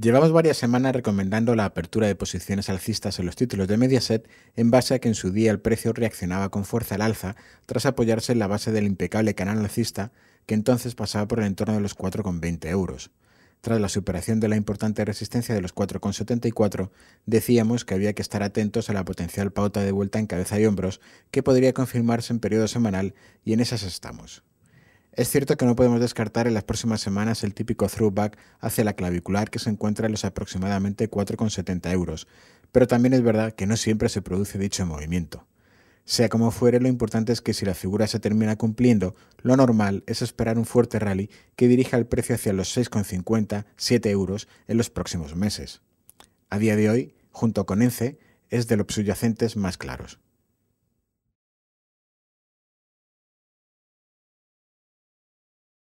Llevamos varias semanas recomendando la apertura de posiciones alcistas en los títulos de Mediaset en base a que en su día el precio reaccionaba con fuerza al alza tras apoyarse en la base del impecable canal alcista que entonces pasaba por el entorno de los 4,20 euros. Tras la superación de la importante resistencia de los 4,74, decíamos que había que estar atentos a la potencial pauta de vuelta en cabeza y hombros que podría confirmarse en periodo semanal y en esas estamos. Es cierto que no podemos descartar en las próximas semanas el típico throwback hacia la clavicular que se encuentra en los aproximadamente 4,70 euros, pero también es verdad que no siempre se produce dicho movimiento. Sea como fuere, lo importante es que si la figura se termina cumpliendo, lo normal es esperar un fuerte rally que dirija el precio hacia los 6,50, 7 euros en los próximos meses. A día de hoy, junto con ENCE, es de los subyacentes más claros.